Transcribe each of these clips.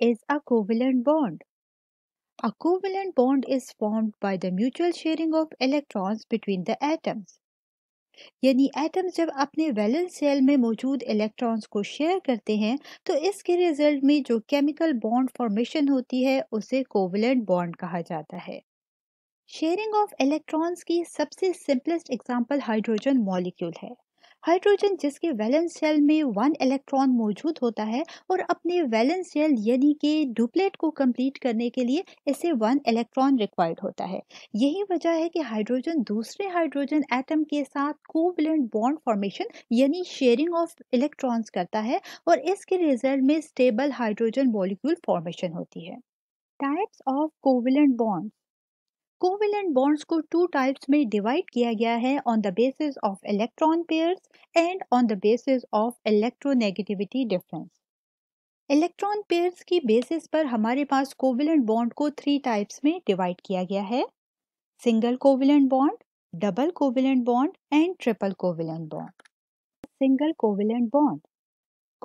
is a covalent bond? A covalent bond is formed by the mutual sharing of electrons between the atoms. यानी atoms जब अपने valence shell में मौजूद electrons को share करते हैं तो इसके रिजल्ट में जो केमिकल बॉन्ड फॉर्मेशन होती है उसे कोवलेंट बॉन्ड कहा जाता है शेयरिंग ऑफ इलेक्ट्रॉन्स की सबसे सिंपलेस्ट एग्जांपल हाइड्रोजन मॉलिक्यूल है हाइड्रोजन जिसके वैलेंस शेल में वन इलेक्ट्रॉन मौजूद होता है और अपने वैलेंस शेल यानी कि डुप्लेट को कंप्लीट करने के लिए इसे वन इलेक्ट्रॉन रिक्वायर्ड होता है यही वजह है कि हाइड्रोजन दूसरे हाइड्रोजन एटम के साथ कोवलेंट बॉन्ड फॉर्मेशन यानी शेयरिंग ऑफ इलेक्ट्रॉन्स करता है और इसके रिजल्ट में स्टेबल हाइड्रोजन मॉलिक्यूल फॉर्मेशन होती है types of covalent bonds covalent bonds को टू टाइप्स में डिवाइड किया गया है on the basis of electron pairs and on the basis of electronegativity difference electron pairs की बेसिस पर हमारे पास कोविलेंट बॉन्ड को थ्री टाइप्स में डिवाइड किया गया है single covalent bond double covalent bond and triple covalent bond single covalent bond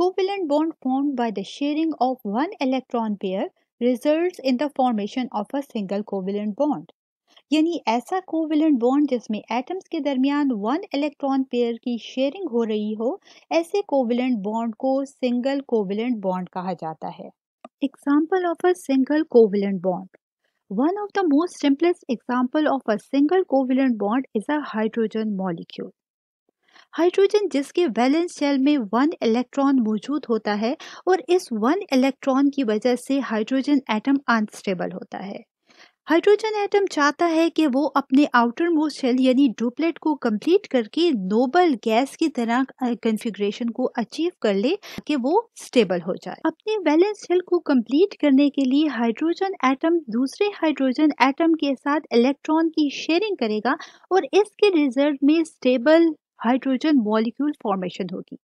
covalent bond form by the sharing of one electron pair result in the formation of a single covalent bond यानी ऐसा covalent bond जिसमें atoms के दरमियान one electron pair की sharing हो रही हो ऐसे कोविलेंट बॉन्ड को सिंगल कोविलेंट बॉन्ड कहा जाता है example of a single covalent bond one of the most simplest example of a single covalent bond is a hydrogen molecule hydrogen जिसके वैलेंस शेल में वन इलेक्ट्रॉन मौजूद होता है और इस वन इलेक्ट्रॉन की वजह से हाइड्रोजन एटम अनस्टेबल होता है हाइड्रोजन एटम चाहता है कि वो अपने आउटर मोस्ट शेल यानी डुप्लेट को कंप्लीट करके नोबल गैस की तरह कंफिग्रेशन को अचीव कर ले कि वो स्टेबल हो जाए अपने वैलेंस शेल को कंप्लीट करने के लिए हाइड्रोजन एटम दूसरे हाइड्रोजन एटम के साथ इलेक्ट्रॉन की शेयरिंग करेगा और इसके रिजल्ट में स्टेबल हाइड्रोजन मॉलिक्यूल फॉर्मेशन होगी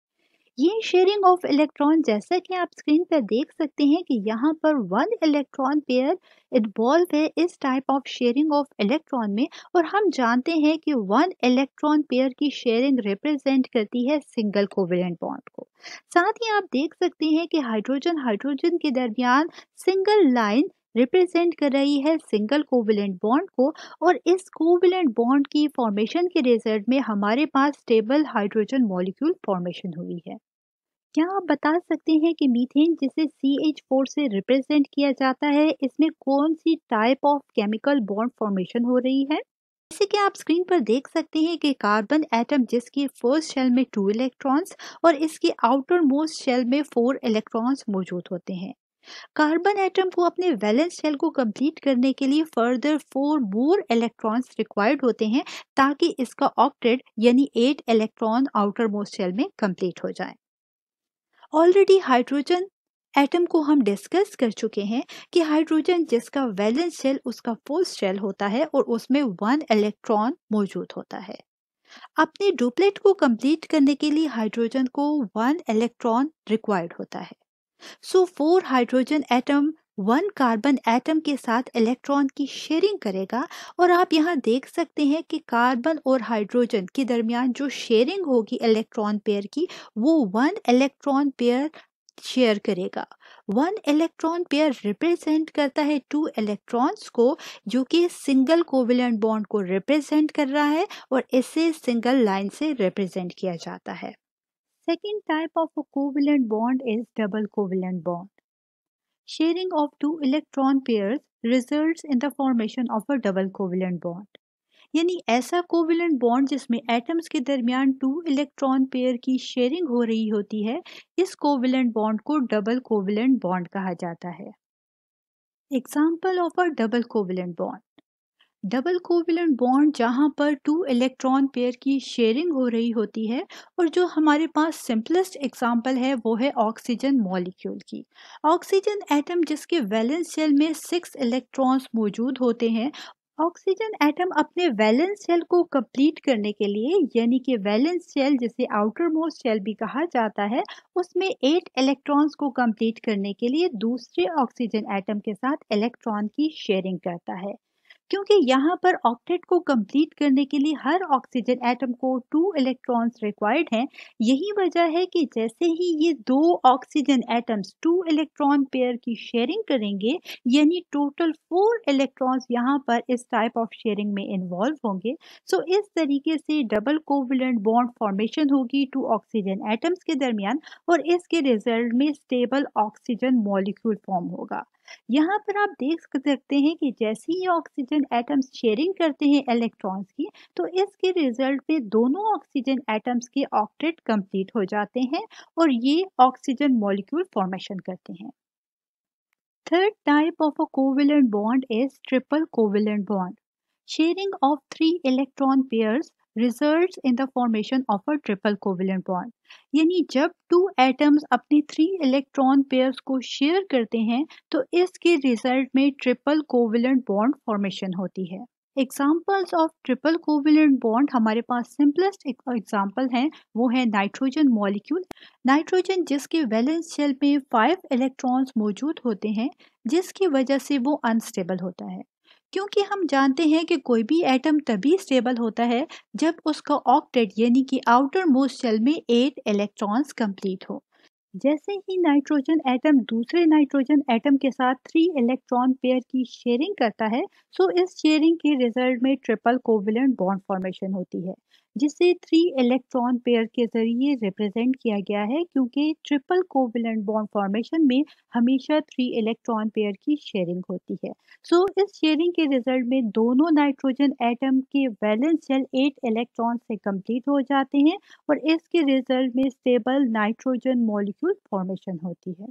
ये शेयरिंग ऑफ इलेक्ट्रॉन जैसा कि आप स्क्रीन पर देख सकते हैं कि यहाँ पर वन इलेक्ट्रॉन पेयर इन्वॉल्व है इस type of sharing of electron में और हम जानते हैं कि वन इलेक्ट्रॉन पेयर की शेयरिंग रिप्रेजेंट करती है सिंगल कोवेलेंट बॉन्ड को साथ ही आप देख सकते हैं कि हाइड्रोजन हाइड्रोजन के दरमियान सिंगल लाइन रिप्रेजेंट कर रही है सिंगल कोविलेंट बॉन्ड को और इस कोविलेंट बॉन्ड की फॉर्मेशन के रिजल्ट में हमारे पास स्टेबल हाइड्रोजन मॉलिक्यूल फॉर्मेशन हुई है क्या आप बता सकते हैं कि मीथेन जिसे सी एच फोर से रिप्रेजेंट किया जाता है इसमें कौन सी type of chemical bond formation हो रही है जैसे कि आप स्क्रीन पर देख सकते हैं कि कार्बन एटम जिसकी फर्स्ट शेल में टू इलेक्ट्रॉन्स और इसके आउटर मोस्ट शेल में फोर इलेक्ट्रॉन्स मौजूद होते हैं कार्बन एटम को अपने वैलेंस शेल को कंप्लीट करने के लिए further four more electrons required होते हैं ताकि इसका ऑक्टेट यानी eight electron outermost shell में कंप्लीट हो जाए ऑलरेडी हाइड्रोजन एटम को हम डिस्कस कर चुके हैं कि हाइड्रोजन जिसका वैलेंस शेल उसका फोर्थ शेल होता है और उसमें वन इलेक्ट्रॉन मौजूद होता है अपने डुप्लेट को कंप्लीट करने के लिए हाइड्रोजन को वन इलेक्ट्रॉन रिक्वायर्ड होता है so four hydrogen atom one carbon atom के साथ इलेक्ट्रॉन की शेयरिंग करेगा और आप यहाँ देख सकते हैं कि कार्बन और हाइड्रोजन के दरमियान जो शेयरिंग होगी इलेक्ट्रॉन पेयर की वो वन इलेक्ट्रॉन पेयर शेयर करेगा वन इलेक्ट्रॉन पेयर रिप्रेजेंट करता है टू इलेक्ट्रॉन्स को जो कि सिंगल कोविलेंट बॉन्ड को रिप्रेजेंट कर रहा है और इसे सिंगल लाइन से रिप्रेजेंट किया जाता है Second type of a covalent bond is double covalent bond. Sharing of two electron pairs results in the formation of a double covalent bond. यानी ऐसा कोविलेंट बॉन्ड जिसमें एटम्स के दरमियान टू इलेक्ट्रॉन पेयर की sharing हो रही होती है इस कोविलेंट बॉन्ड को डबल कोविलेंट बॉन्ड कहा जाता है example of a double covalent bond double covalent bond जहां पर टू इलेक्ट्रॉन पेयर की शेयरिंग हो रही होती है और जो हमारे पास सिंपलेस्ट एग्जांपल है वो है ऑक्सीजन मॉलिक्यूल की ऑक्सीजन एटम जिसके वैलेंस शेल में सिक्स इलेक्ट्रॉन्स मौजूद होते हैं ऑक्सीजन एटम अपने वैलेंस शेल को कंप्लीट करने के लिए यानी कि वैलेंस शेल जिसे आउटर मोस्ट शेल भी कहा जाता है उसमें एट इलेक्ट्रॉन्स को कंप्लीट करने के लिए दूसरे ऑक्सीजन एटम के साथ इलेक्ट्रॉन की शेयरिंग करता है क्योंकि यहाँ पर ऑक्टेट को कंप्लीट करने के लिए हर ऑक्सीजन एटम को टू इलेक्ट्रॉन्स रिक्वायर्ड हैं यही वजह है कि जैसे ही ये दो oxygen atoms two electron pair की शेयरिंग करेंगे यानी टोटल फोर इलेक्ट्रॉन्स यहाँ पर इस टाइप ऑफ शेयरिंग में इन्वॉल्व होंगे सो so, इस तरीके से डबल कोविलेंट बॉन्ड फॉर्मेशन होगी टू ऑक्सीजन एटम्स के दरमियान और इसके रिजल्ट में स्टेबल ऑक्सीजन मॉलिक्यूल फॉर्म होगा यहाँ पर आप देख सकते हैं कि जैसे ही ऑक्सीजन एटम्स शेयरिंग करते हैं इलेक्ट्रॉन्स की तो इसके रिजल्ट में दोनों ऑक्सीजन एटम्स के ऑक्टेट कंप्लीट हो जाते हैं और ये ऑक्सीजन मॉलिक्यूल फॉर्मेशन करते हैं third type of a covalent bond is triple covalent bond sharing of three electron pairs result in the formation of a triple covalent bond यानी जब एटम्स अपनी थ्री इलेक्ट्रॉन पेयर्स को share करते हैं तो इसके रिजल्ट में ट्रिपल कोविलेंट बॉन्ड फॉर्मेशन होती है examples of triple covalent bond हमारे पास सिंपलेस्ट एग्जाम्पल हैं वो है नाइट्रोजन मॉलिक्यूल नाइट्रोजन जिसके वैलेंस शेल में फाइव इलेक्ट्रॉन्स मौजूद होते हैं जिसकी वजह से वो अनस्टेबल होता है क्योंकि हम जानते हैं कि कोई भी एटम तभी स्टेबल होता है जब उसका ऑक्टेट यानी कि आउटर मोस्ट शेल में एट इलेक्ट्रॉन्स कंप्लीट हो जैसे ही नाइट्रोजन एटम दूसरे नाइट्रोजन एटम के साथ थ्री इलेक्ट्रॉन पेयर की शेयरिंग करता है सो इस शेयरिंग के रिजल्ट में ट्रिपल कोविलेंट बॉन्ड फॉर्मेशन होती है जिसे थ्री इलेक्ट्रॉन पेयर के जरिए रिप्रेजेंट किया गया है क्योंकि ट्रिपल कोविलेंट बॉन्ड फॉर्मेशन में हमेशा थ्री इलेक्ट्रॉन पेयर की शेयरिंग होती है सो so, इस शेयरिंग के रिजल्ट में दोनों नाइट्रोजन एटम के वैलेंस सेल एट इलेक्ट्रॉन से कंप्लीट हो जाते हैं और इसके रिजल्ट में stable nitrogen molecule molecule formation होती है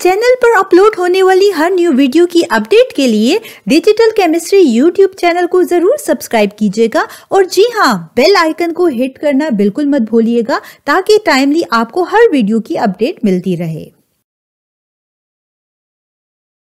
चैनल पर अपलोड होने वाली हर न्यू वीडियो की अपडेट के लिए डिजिटल केमिस्ट्री यूट्यूब चैनल को जरूर सब्सक्राइब कीजिएगा और जी हाँ बेल आइकन को हिट करना बिल्कुल मत भूलिएगा ताकि टाइमली आपको हर वीडियो की अपडेट मिलती रहे